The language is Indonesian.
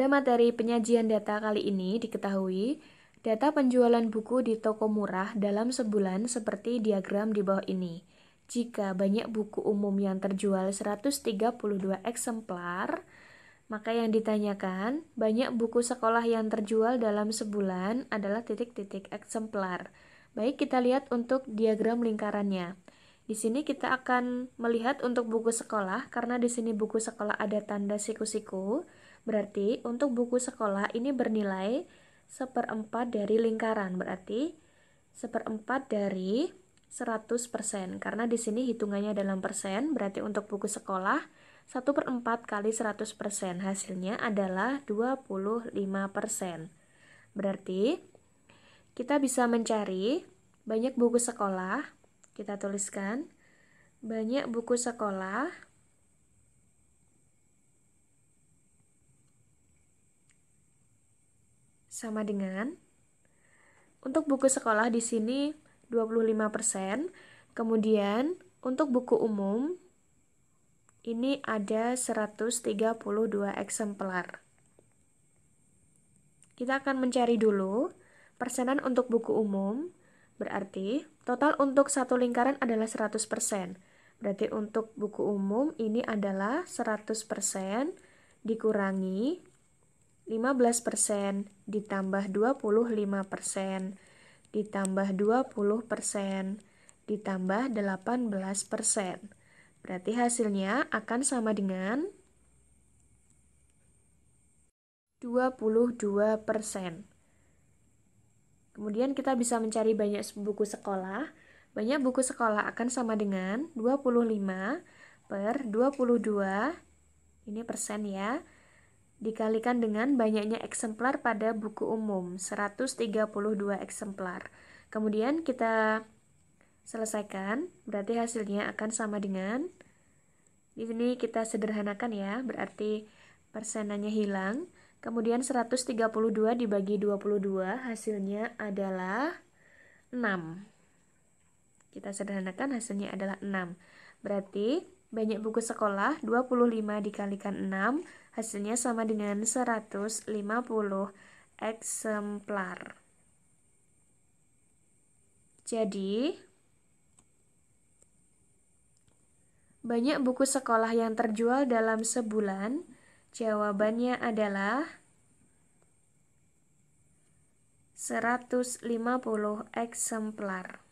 Pada materi penyajian data kali ini diketahui data penjualan buku di toko murah dalam sebulan seperti diagram di bawah ini. Jika banyak buku umum yang terjual 132 eksemplar, maka yang ditanyakan, banyak buku sekolah yang terjual dalam sebulan adalah titik-titik eksemplar. Baik, kita lihat untuk diagram lingkarannya. Di sini kita akan melihat untuk buku sekolah karena di sini buku sekolah ada tanda siku-siku. Berarti untuk buku sekolah ini bernilai seperempat dari lingkaran. Berarti seperempat dari 100% karena di sini hitungannya dalam persen. Berarti untuk buku sekolah 1 per 4 kali 100% hasilnya adalah 25%. Berarti kita bisa mencari banyak buku sekolah kita tuliskan banyak buku sekolah sama dengan untuk buku sekolah di sini 25%, kemudian untuk buku umum ini ada 132 eksemplar. Kita akan mencari dulu persenan untuk buku umum Berarti total untuk satu lingkaran adalah 100%. Berarti untuk buku umum ini adalah 100% dikurangi 15% ditambah 25% ditambah 20% ditambah 18%. Berarti hasilnya akan sama dengan 22%. Kemudian kita bisa mencari banyak buku sekolah. Banyak buku sekolah akan sama dengan 25 per 22, ini persen ya, dikalikan dengan banyaknya eksemplar pada buku umum, 132 eksemplar. Kemudian kita selesaikan, berarti hasilnya akan sama dengan, di sini kita sederhanakan ya, berarti persenannya hilang, Kemudian 132 dibagi 22 hasilnya adalah 6. Kita sederhanakan hasilnya adalah 6. Berarti banyak buku sekolah 25 dikalikan 6 hasilnya sama dengan 150 eksemplar. Jadi, banyak buku sekolah yang terjual dalam sebulan Jawabannya adalah 150 eksemplar.